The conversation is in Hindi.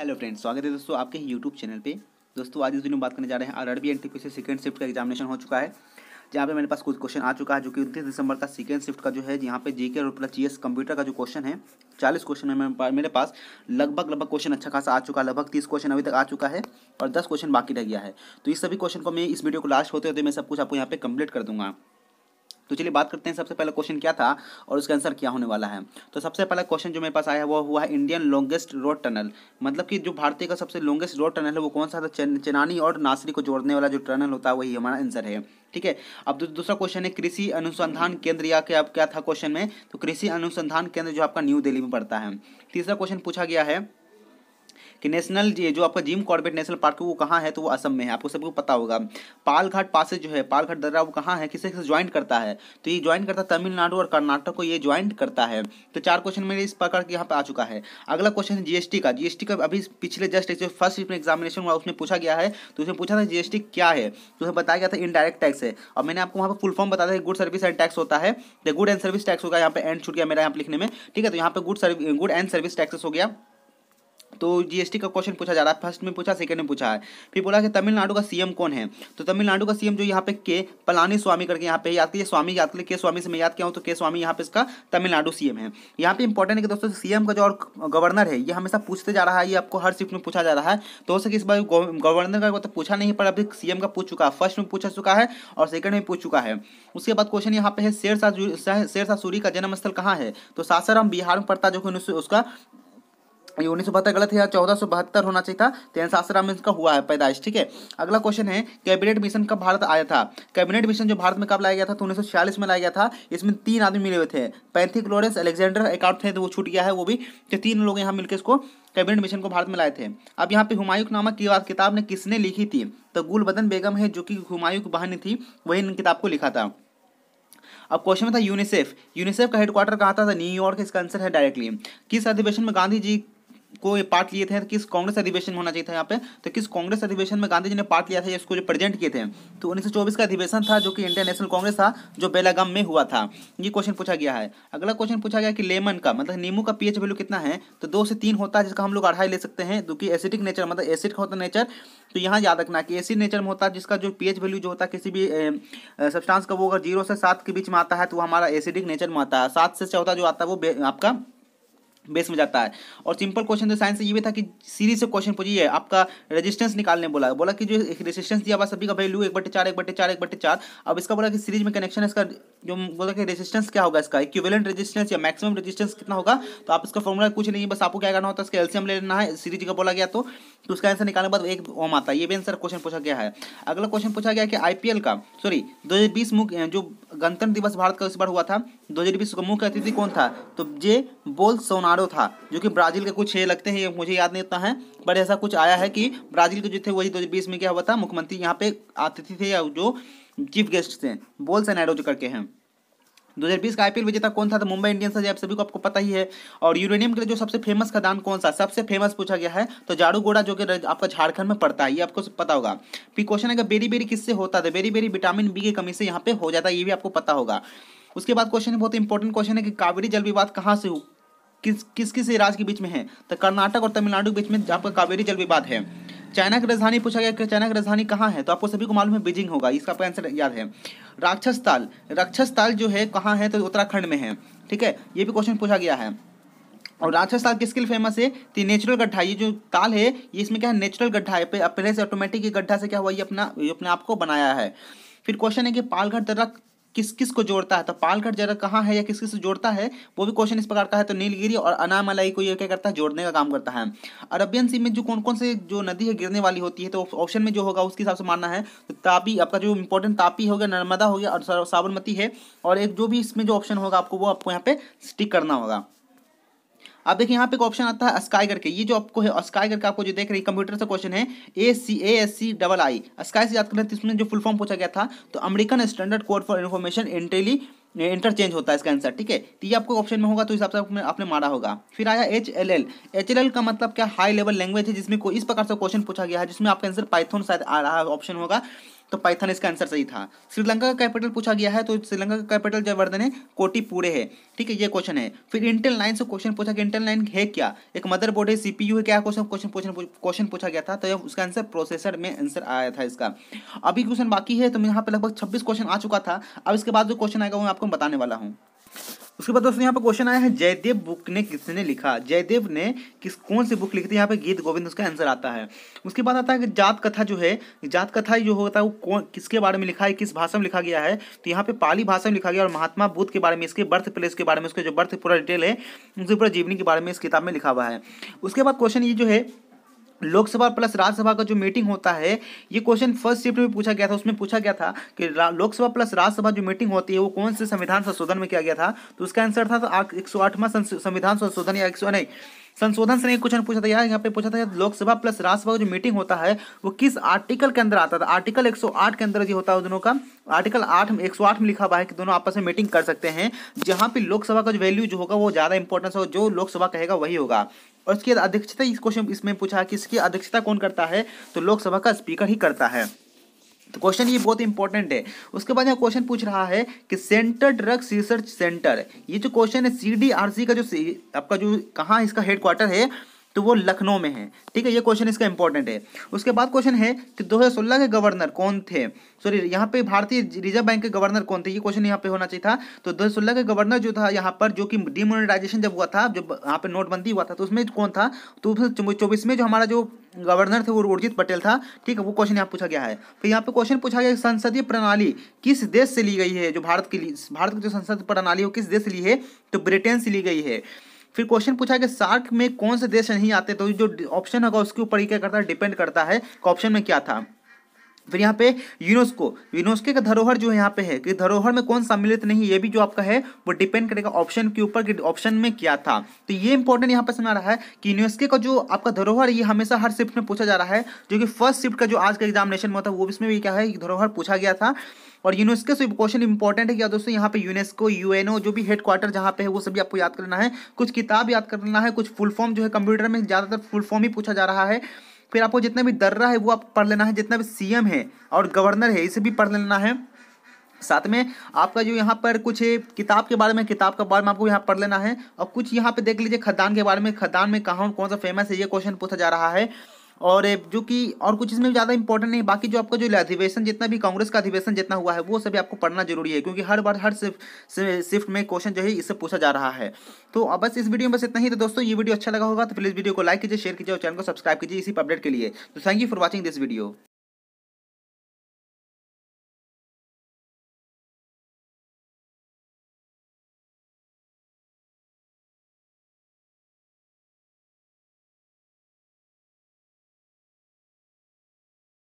हेलो फ्रेंड्स स्वागत है दोस्तों आपके यूट्यूब चैनल पे दोस्तों आज इस दिन में बात करने जा रहे हैं R R N T P second shift का एग्जामिनेशन हो चुका है जहाँ पे मेरे पास कुछ क्वेश्चन आ चुका है जो कि उनतीस दिसंबर का सेकेंड शिफ्ट का जो है यहाँ पे जीके और प्लस जीएस कंप्यूटर का जो क्वेश्चन है चालीस क्वेश्चन में मेरे पास लगभग लगभग क्वेश्चन अच्छा खासा आ चुका है लगभग तीस क्वेश्चन अभी तक आ चुका है और दस क्वेश्चन बाकी रह गया है तो इस सभी क्वेश्चन को मैं इस वीडियो को लास्ट होते होते मैं सब कुछ आपको यहाँ पे कंप्लीट कर दूंगा तो चलिए बात करते हैं सबसे पहला क्वेश्चन क्या था और उसका आंसर क्या होने वाला है तो सबसे पहला क्वेश्चन जो मेरे पास आया वो हुआ है इंडियन लॉन्गेस्ट रोड टनल मतलब कि जो भारतीय का सबसे लॉन्गेस्ट रोड टनल है वो कौन सा था चेनानी और नासरी को जोड़ने वाला जो टनल होता है वही हमारा आंसर है ठीक है अब दूसरा क्वेश्चन है कृषि अनुसंधान केंद्र या के अब क्या था क्वेश्चन में तो कृषि अनुसंधान केंद्र जो आपका न्यू दिल्ली में पड़ता है तीसरा क्वेश्चन पूछा गया है कि नेशनल ये जो आपका जिम कॉर्बेट नेशनल पार्क वो कहाँ है तो वो असम में है आपको सबको पता होगा पालघाट पास जो है पालघाट दर्रा वो कहाँ है किसे किसे ज्वाइन करता है तो ये ज्वाइन करता है तमिलनाडु और कर्नाटक को ये ज्वाइन करता है तो चार क्वेश्चन मेरे इस प्रकार के यहाँ पर आ चुका है अगला क्वेश्चन है जीएसटी का जीएसटी का अभी पिछले जस्ट जो फर्स्ट इसमें एग्जामिनेशन हुआ उसमें पूछा गया है तो उसमें पूछा था जीएसटी क्या है तो उसमें बताया गया था इनडायरेक्ट टैक्स है और मैंने आपको वहाँ पर फुल फॉर्म बताया था गुड सर्विस एंड टैक्स होता है गुड एंड सर्विस टैक्स होगा यहाँ पे एंड छूट गया मेरा यहाँ लिखने में ठीक है तो यहाँ पे good service good and service taxes हो गया तो जीएसटी का क्वेश्चन पूछा जा रहा है फर्स्ट में पूछा सेकंड में पूछा है फिर बोला कि तमिलनाडु का सीएम कौन है तो तमिलनाडु का सीएम जो यहाँ पे के पलानी स्वामी करके यहाँ पे याद किया स्वामी याद के स्वामी से मैं याद किया हूँ तो के स्वामी यहाँ पे इसका तमिलनाडु सीएम है यहाँ पे इंपॉर्टेंट है कि दोस्तों सीएम का जो और गवर्नर है ये हमेशा पूछते जा रहा है ये आपको हर शिफ्ट में पूछा जा रहा है तो हो सके इस बार गवर्नर का तो पूछा नहीं पर अभी सीएम का पूछ चुका है फर्स्ट में पूछा चुका है और सेकंड में पूछ चुका है उसके बाद क्वेश्चन यहाँ पे है शेर शाह शेर शाह सूरी का जन्म स्थल कहाँ है तो सासाराम बिहार में पड़ता जो कि उसका ये उन्नीस सौ गलत है चौदह सौ बहत्तर होना चाहिए था तो आंसर आसाराम इसका हुआ है पैदाइश ठीक है अगला क्वेश्चन है कैबिनेट मिशन कब भारत आया था कैबिनेट मिशन जो भारत में कब लाया गया था तो उन्नीस में लाया गया था इसमें तीन आदमी मिले हुए थे पैंथिक लॉरेंस अलेक्जेंडर एकाउट थे तो वो छूट गया है वो भी तो तीन लोग यहाँ मिलकर इसको कैबिनेट मिशन को भारत में लाए थे अब यहाँ पे हुमायूं नामक की बात किताब ने किसने लिखी थी तो गुलबदन बेगम है जो कि हुमायूं की बहन थी वही इन किताब को लिखा था अब क्वेश्चन में था यूनिसेफ यूनिसेफ का हेडक्वार्टर कहाँ था न्यूयॉर्क तो इसका आंसर है डायरेक्टली किस अधिवेशन में गांधी जी को ये पार्ट लिए थे तो किस कांग्रेस अधिवेशन में होना चाहिए था यहाँ पे तो किस कांग्रेस अधिवेशन में गांधी जी ने पार्ट लिया था इसको जो प्रेजेंट किए थे तो 1924 का अधिवेशन था जो कि इंडियन नेशनल कांग्रेस था जो बेलागाम में हुआ था ये क्वेश्चन पूछा गया है अगला क्वेश्चन पूछा गया कि लेमन का मतलब नींबू का पीएच वैल्यू कितना है तो दो से तीन होता है जिसका हम लोग अढ़ाई ले सकते हैं जो कि एसिडिक नेचर मतलब एसिड का होता नेचर तो यहाँ याद रखना कि एसिड नेचर में होता है जिसका जो पीएच वैल्यू जो होता है किसी भी सब्सटांस का वो अगर जीरो से सात के बीच में आता है तो वो हमारा एसिडिक नेचर में आता है सात से चौदह जो आता है वो आपका बेस में जाता है और सिंपल क्वेश्चन तो साइंस से ये भी था कि सीरीज से क्वेश्चन पूछिए आपका रेजिस्टेंस निकालने बोला बोला कि जो रेजिस्टेंस दिया हुआ सभी का वैल्यू एक बटे चार एक बटे चार एक बटे चार अब इसका बोला कि सीरीज में कनेक्शन है इसका जो बोला कि रेजिस्टेंस क्या होगा इसका इक्विवेलेंट रेजिस्टेंस या मैक्सिमम रेजिस्टेंस कितना होगा तो आप इसका फॉर्मूला कुछ नहीं बस आपको क्या करना होता है इसका एल्सियम ले लेना है सीरीज का बोला गया तो, तो उसका आंसर निकालने के बाद एक ओम आता है ये भी आंसर क्वेश्चन पूछा गया है अगला क्वेश्चन पूछा गया कि आईपीएल का सॉरी दो हज़ार मुख्य जो गणतंत्र दिवस भारत का इस बार हुआ था दो हज़ार बीस का मुख्य अतिथि कौन था तो जे बोल सोनारो था जो कि ब्राज़ील के कुछ लगते हैं मुझे याद नहीं होता है बट ऐसा कुछ आया है कि ब्राज़ील के जो थे वही दो हज़ार बीस में क्या हुआ था मुख्यमंत्री यहाँ पे अतिथि थे या जो चीफ गेस्ट थे बोल सोनारो जो करके हैं 2020 का आईपीएल विजेता कौन था तो मुंबई इंडियंस था आप सभी को आपको पता ही है और यूरेनियम के लिए जो सबसे फेमस खदान कौन सा सबसे फेमस पूछा गया है तो गोड़ा जो कि आपका झारखंड में पड़ता है ये आपको पता होगा फिर क्वेश्चन है बेरी बेरी किससे होता था बेरी बेरी विटामिन बी की कमी से यहाँ पे हो जाता है ये भी आपको पता होगा उसके बाद क्वेश्चन है बहुत इंपॉर्टेंट क्वेश्चन है कि कावेरी जल विवाद कहाँ से हो किस किस किस राज्य के बीच में है तो कर्नाटक और तमिलनाडु के बीच में पर कावेरी जल विवाद है चाइना की राजधानी पूछा गया कि चाइना की राजधानी कहाँ है तो आपको सभी को मालूम है बीजिंग होगा इसका आपका आंसर याद है राक्षस ताल राक्षस ताल जो है कहाँ है तो उत्तराखंड में है ठीक है ये भी क्वेश्चन पूछा गया है और राक्षस ताल किसके लिए फेमस है तो नेचुरल गड्ढा ये जो ताल है ये इसमें क्या है नेचुरल गड्ढा है पहले से ऑटोमेटिक गड्ढा से क्या हुआ ये अपना ये अपने आप को बनाया है फिर क्वेश्चन है कि पालघर दर्रा किस किस को जोड़ता है तो पालघट जरा कहाँ है या किस किस को जोड़ता है वो भी क्वेश्चन इस प्रकार का है तो नीलगिरी और अनामलाई को ये क्या करता है जोड़ने का काम करता है अरबियन सी में जो कौन कौन से जो नदी है गिरने वाली होती है तो ऑप्शन में जो होगा उसके हिसाब से मानना है तो तापी आपका जो इंपॉर्टेंट तापी हो गया नर्मदा हो गया और साबरमती है और एक जो भी इसमें जो ऑप्शन होगा आपको वो आपको यहाँ पे स्टिक करना होगा अब देखिए यहाँ पे ऑप्शन आता है स्काई करके ये जो आपको है स्काई करके आपको जो देख रही कंप्यूटर से क्वेश्चन है A C A S C double I ASCII से याद करना तो इसमें जो फुल फॉर्म पूछा गया था तो American standard code for information intelli interchange होता है इसका आंसर ठीक है तो ये आपको ऑप्शन में होगा तो इस हिसाब से आपने, आपने मारा होगा फिर आया H L L H L L का मतलब क्या हाई लेवल लैंग्वेज है जिसमें कोई इस प्रकार से क्वेश्चन पूछा गया है जिसमें आपका आंसर पाइथन शायद आ रहा है ऑप्शन होगा तो पाइथन इसका आंसर सही था श्रीलंका का कैपिटल पूछा गया है तो श्रीलंका का कैपिटल जयवर्धन है कोटी पूरे है ठीक है ये क्वेश्चन है फिर इंटेल लाइन से क्वेश्चन पूछा कि इंटेल लाइन है क्या एक मदर बोर्ड है सीपी है क्या क्वेश्चन क्वेश्चन क्वेश्चन क्वेश्चन पूछा गया था तो उसका आंसर प्रोसेसर में आंसर आया था इसका अभी क्वेश्चन बाकी है तो यहाँ पर लगभग छब्बीस क्वेश्चन आ चुका था अब इसके बाद जो क्वेश्चन आएगा वो मैं आपको बताने वाला हूँ उसके बाद दोस्तों यहाँ पर क्वेश्चन आया है जयदेव बुक ने किसने लिखा जयदेव ने किस कौन सी बुक लिखी थी यहाँ पे गीत गोविंद उसका आंसर आता है उसके बाद आता है कि जात कथा जो है जात कथा जो होता है वो कौन किसके बारे में लिखा है किस भाषा में लिखा गया है तो यहाँ पे पाली भाषा में लिखा गया और महात्मा बुद्ध के बारे में इसके बर्थ प्लेस के बारे में उसके जो बर्थ पूरा डिटेल है उनसे पूरा जीवनी के बारे में इस किताब में लिखा हुआ है उसके बाद क्वेश्चन ये जो है लोकसभा प्लस राज्यसभा का जो मीटिंग होता है ये क्वेश्चन फर्स्ट शिफ्ट में पूछा गया था उसमें पूछा गया था कि लोकसभा प्लस राज्यसभा जो मीटिंग होती है वो कौन से संविधान संशोधन में किया गया था तो उसका आंसर था एक सौ आठवां संविधान संशोधन या एक सौ नहीं संशोधन से क्वेश्चन पूछा था यार यहाँ पे पूछा था लोकसभा प्लस राज्यसभा का जो मीटिंग होता है वो किस आर्टिकल के अंदर आता था आर्टिकल 108 के अंदर जो होता है दोनों का आर्टिकल 8 में 108 में लिखा हुआ है कि दोनों आपस में मीटिंग कर सकते हैं जहाँ पे लोकसभा का जो वैल्यू जो होगा वो ज़्यादा इंपॉर्टेंस होगा जो लोकसभा कहेगा वही होगा और इसकी अध्यक्षता इस क्वेश्चन इसमें पूछा कि इसकी अध्यक्षता कौन करता है तो लोकसभा का स्पीकर ही करता है तो क्वेश्चन ये बहुत इंपॉर्टेंट है उसके बाद यहाँ क्वेश्चन पूछ रहा है कि सेंटर ड्रग्स रिसर्च सेंटर ये जो क्वेश्चन है सीडीआरसी का जो आपका जो कहाँ इसका हेडक्वार्टर है तो वो लखनऊ में है ठीक है ये क्वेश्चन इसका इंपॉर्टेंट है उसके बाद क्वेश्चन है कि 2016 के गवर्नर कौन थे सॉरी यहाँ पे भारतीय रिजर्व बैंक के गवर्नर कौन थे ये क्वेश्चन यहाँ पे होना चाहिए था तो 2016 के गवर्नर जो था यहाँ पर जो कि डिमोनिटाइजेशन जब हुआ था जब यहाँ पे नोटबंदी हुआ था तो उसमें कौन था तो चौबीस में जो हमारा जो गवर्नर थे वो उर्जित पटेल था ठीक है वो क्वेश्चन यहाँ पूछा गया है फिर यहाँ पे क्वेश्चन पूछा गया संसदीय प्रणाली किस देश से ली गई है जो भारत की भारत की जो संसद प्रणाली है किस देश से ली है तो ब्रिटेन से ली गई है फिर क्वेश्चन पूछा कि सार्क में कौन से देश नहीं आते तो जो ऑप्शन होगा उसके ऊपर ही क्या करता है डिपेंड करता है ऑप्शन में क्या था फिर यहाँ पे यूनेस्को यूनेस्को का धरोहर जो यहाँ पे है कि धरोहर में कौन सम्मिलित नहीं ये भी जो आपका है वो डिपेंड करेगा ऑप्शन के ऊपर कि ऑप्शन में क्या था तो ये इंपॉर्टेंट यहाँ पे समझ रहा है कि यूनेस्को का जो आपका धरोहर ये हमेशा हर शिफ्ट में पूछा जा रहा है जो कि फर्स्ट शिफ्ट का जो आज का एग्जामिनेशन में था वो इसमें भी क्या है धरोहर पूछा गया था और यूनेस्को से क्वेश्चन इंपॉर्टेंट है क्या दोस्तों यहाँ पे यूनेस्को यूएनओ जो भी हेडक्वार्टर जहाँ पे है वो सभी आपको याद करना है कुछ किताब याद करना है कुछ फुल फॉर्म जो है कंप्यूटर में ज़्यादातर फुल फॉर्म ही पूछा जा रहा है फिर आपको जितना भी दर्रा है वो आप पढ़ लेना है जितना भी सीएम है और गवर्नर है इसे भी पढ़ लेना है साथ में आपका जो यहाँ पर कुछ किताब के बारे में किताब के बारे में आपको यहाँ पढ़ लेना है और कुछ यहाँ पे देख लीजिए खदान के बारे में खदान में कहाँ कौन सा फेमस है ये क्वेश्चन पूछा जा रहा है और जो कि और कुछ इसमें ज़्यादा इंपॉर्टेंट नहीं बाकी जो आपका जो अधिवेशन जितना भी कांग्रेस का अधिवेशन जितना हुआ है वो सभी आपको पढ़ना जरूरी है क्योंकि हर बार हर शिफ्ट में क्वेश्चन जो है इससे पूछा जा रहा है तो अब बस इस वीडियो में बस इतना ही तो दोस्तों ये वीडियो अच्छा लगा होगा तो प्लीज़ वीडियो को लाइक कीजिए शेयर कीजिए और चैनल को सब्सक्राइब कीजिए इसी अपडेट के लिए तो thank you for watching this video